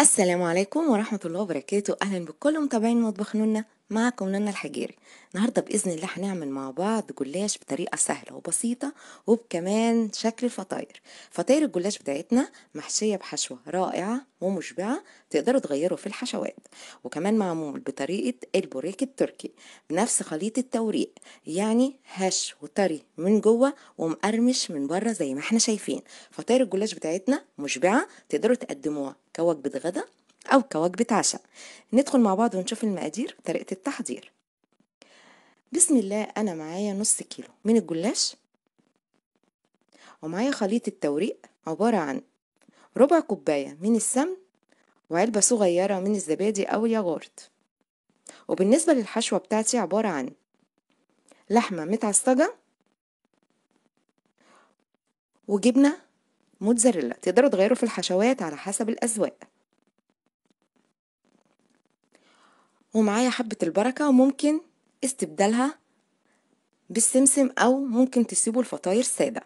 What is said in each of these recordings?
السلام عليكم ورحمة الله وبركاته أهلا بكل متابعين مطبخ نونا معكم نانا الحجيري النهاردة بإذن الله هنعمل مع بعض جلاش بطريقة سهلة وبسيطة وبكمان شكل فطاير فطاير الجلاش بتاعتنا محشية بحشوة رائعة ومشبعة تقدروا تغيروا في الحشوات وكمان معمول بطريقة البوريك التركي بنفس خليط التوريق يعني هش وطري من جوه ومقرمش من بره زي ما احنا شايفين فطاير الجلاش بتاعتنا مشبعة تقدروا تقدموها كوجبة غدا أو كوجبة عشاء ندخل مع بعض ونشوف المقادير وطريقة التحضير بسم الله أنا معايا نص كيلو من الجلاش ومعايا خليط التوريق عبارة عن ربع كوباية من السمن وعلبة صغيرة من الزبادي أو الياغورت وبالنسبة للحشوة بتاعتي عبارة عن لحمة متعصجة وجبنة موتزاريلا تقدروا تغيروا في الحشوات على حسب الأذواق ومعايا حبة البركة وممكن استبدالها بالسمسم أو ممكن تسيبوا الفطاير سادة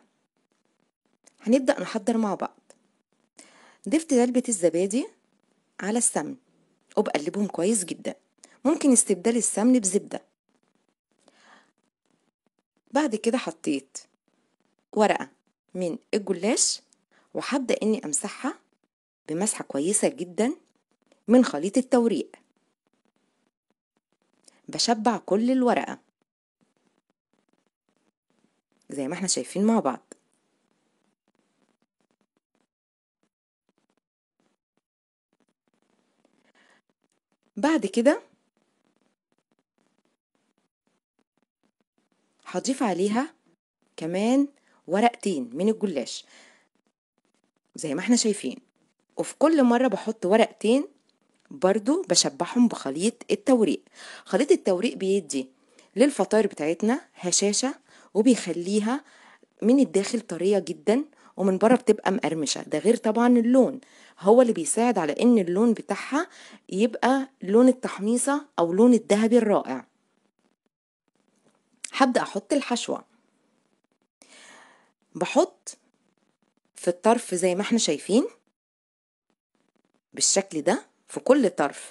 هنبدأ نحضر مع بعض ضفت علبة الزبادي على السمن وبقلبهم كويس جدا ممكن استبدال السمن بزبدة بعد كده حطيت ورقة من الجلاش وهبدأ إني أمسحها بمسحة كويسة جدا من خليط التوريق بشبع كل الورقة زي ما احنا شايفين مع بعض بعد كده هضيف عليها كمان ورقتين من الجلاش زي ما احنا شايفين وفي كل مرة بحط ورقتين برضو بشبعهم بخليط التوريق خليط التوريق بيدي للفطاير بتاعتنا هشاشة وبيخليها من الداخل طرية جدا ومن بره بتبقى مقرمشه ده غير طبعا اللون هو اللي بيساعد على ان اللون بتاعها يبقى لون التحميصه او لون الذهبي الرائع هبدا احط الحشوه بحط في الطرف زي ما احنا شايفين بالشكل ده في كل طرف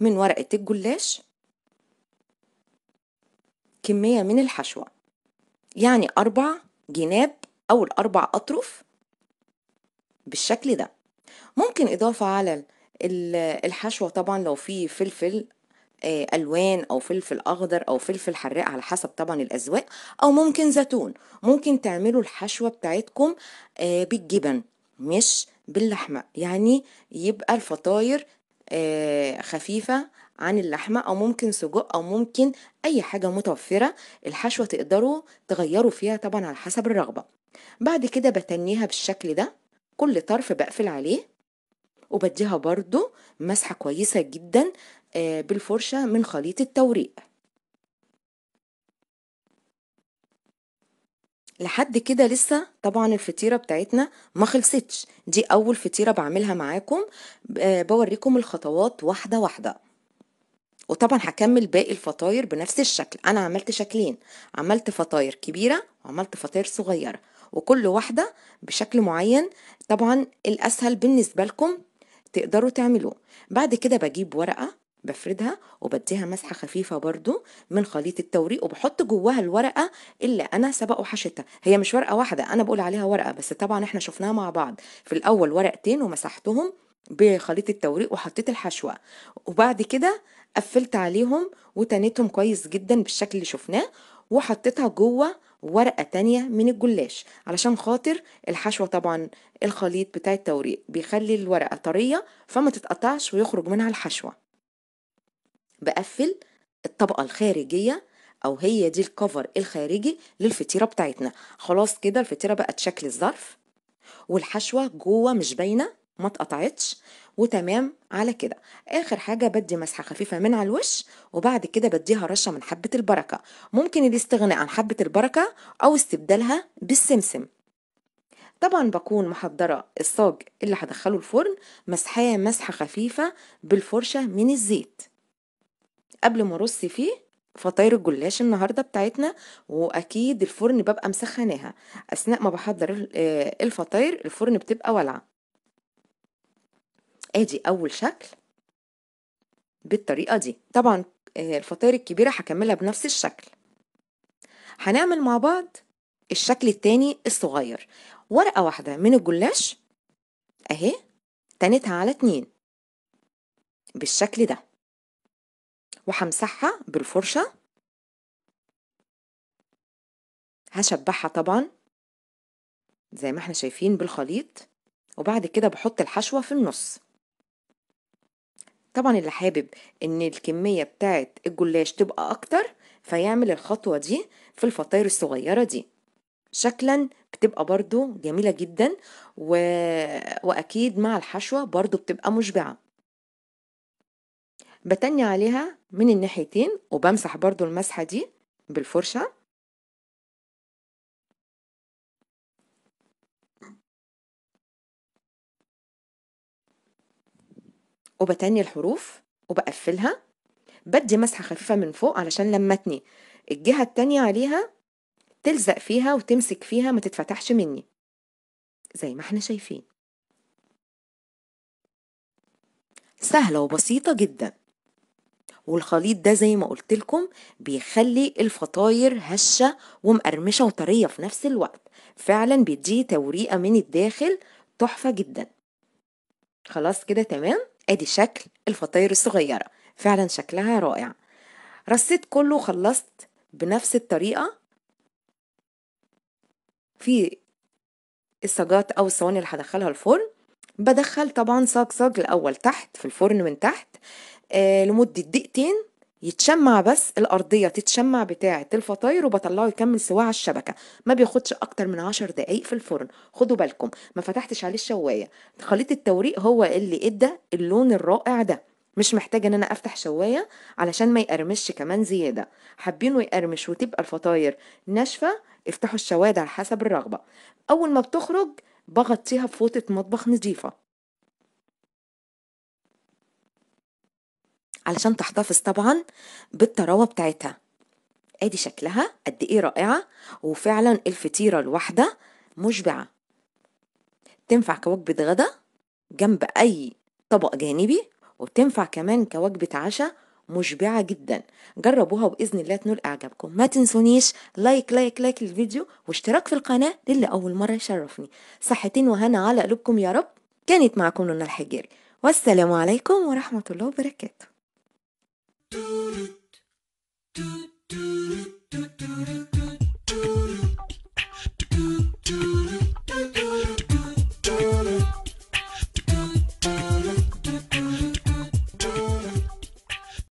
من ورقة الجلاش كمية من الحشوة يعني أربع جناب أو الأربع أطرف بالشكل ده ممكن إضافة على الحشوة طبعا لو في فلفل آه، الوان او فلفل اخضر او فلفل حراق على حسب طبعا الاذواق او ممكن زيتون ممكن تعملوا الحشوه بتاعتكم آه، بالجبن مش باللحمه يعني يبقى الفطاير آه، خفيفة عن اللحمة أو ممكن سجق أو ممكن أي حاجة متوفرة الحشوة تقدروا تغيروا فيها طبعا على حسب الرغبة بعد كده بتنيها بالشكل ده كل طرف بقفل عليه وبديها برضو مسحة كويسة جدا آه، بالفرشة من خليط التوريق لحد كده لسه طبعا الفطيره بتاعتنا ما خلصتش دي اول فطيره بعملها معاكم آه، بوريكم الخطوات واحده واحده وطبعا هكمل باقي الفطاير بنفس الشكل انا عملت شكلين عملت فطاير كبيره وعملت فطاير صغيره وكل واحده بشكل معين طبعا الاسهل بالنسبه لكم تقدروا تعملوه بعد كده بجيب ورقه بفردها وبديها مسحة خفيفة برضو من خليط التوريق وبحط جواها الورقة اللي أنا سبق وحشتها هي مش ورقة واحدة أنا بقول عليها ورقة بس طبعا احنا شفناها مع بعض في الأول ورقتين ومسحتهم بخليط التوريق وحطيت الحشوة وبعد كده قفلت عليهم وتنيتهم كويس جدا بالشكل اللي شفناه وحطيتها جوه ورقة تانية من الجلاش علشان خاطر الحشوة طبعا الخليط بتاع التوريق بيخلي الورقة طرية فما تتقطعش ويخرج منها الحشوة بقفل الطبقة الخارجية او هي دي الكفر الخارجي للفطيره بتاعتنا خلاص كده الفطيره بقت شكل الظرف والحشوه جوه مش باينه ما اتقطعتش وتمام على كده اخر حاجه بدي مسحه خفيفه من على الوش وبعد كده بديها رشه من حبه البركه ممكن الاستغناء عن حبه البركه او استبدالها بالسمسم طبعا بكون محضره الصاج اللي هدخله الفرن مسحاه مسحه خفيفه بالفرشه من الزيت قبل ما ارص فيه فطاير الجلاش النهاردة بتاعتنا وأكيد الفرن ببقى مسخناها أثناء ما بحضر آه، الفطاير الفرن بتبقى والعة ادي أول شكل بالطريقة دي طبعا آه، الفطاير الكبيرة هكملها بنفس الشكل هنعمل مع بعض الشكل التاني الصغير ورقة واحدة من الجلاش أهي تنتها على اتنين بالشكل ده وهمسحها بالفرشة هشبعها طبعا زي ما احنا شايفين بالخليط وبعد كده بحط الحشوة في النص طبعا اللي حابب ان الكمية بتاعت الجلاش تبقى اكتر فيعمل الخطوة دي في الفطاير الصغيرة دي شكلا بتبقى برضو جميلة جدا و... واكيد مع الحشوة برضو بتبقى مشبعة بتني عليها من الناحيتين وبمسح برضو المسحة دي بالفرشة وبتني الحروف وبقفلها بدي مسحة خفيفة من فوق علشان لما اتني الجهة التانية عليها تلزق فيها وتمسك فيها ما تتفتحش مني زي ما احنا شايفين سهلة وبسيطة جداً والخليط ده زي ما قلت لكم بيخلي الفطاير هشه ومقرمشه وطريه في نفس الوقت فعلا بيديه توريقه من الداخل تحفه جدا خلاص كده تمام ادي شكل الفطاير الصغيره فعلا شكلها رائع رصيت كله وخلصت بنفس الطريقه في الصاجات او الصواني اللي هدخلها الفرن بدخل طبعا صاج صاج الاول تحت في الفرن من تحت آه، لمدة دقيقتين يتشمع بس الأرضية تتشمع بتاعة الفطاير وبطلعه يكمل سواه على الشبكة ما بياخدش أكتر من عشر دقايق في الفرن خدوا بالكم ما فتحتش عليه الشواية خليط التوريق هو اللي ادى اللون الرائع ده مش محتاجه ان انا افتح شوايه علشان ما يقرمش كمان زياده حابينه يقرمش وتبقى الفطاير ناشفه افتحوا الشوايه على حسب الرغبه اول ما بتخرج بغطيها بفوطه مطبخ نظيفه علشان تحتفظ طبعا بالطراوه بتاعتها ادي شكلها قد ايه رائعه وفعلا الفطيره الواحده مشبعه تنفع كوجبه غدا جنب اي طبق جانبي وبتنفع كمان كوجبه عشاء مشبعة جدا جربوها بإذن الله تنول إعجابكم ما تنسونيش لايك لايك لايك الفيديو واشتراك في القناة للي أول مرة يشرفني صحتين وهنا على قلوبكم يا رب كانت معكم لنا الحجيري والسلام عليكم ورحمة الله وبركاته do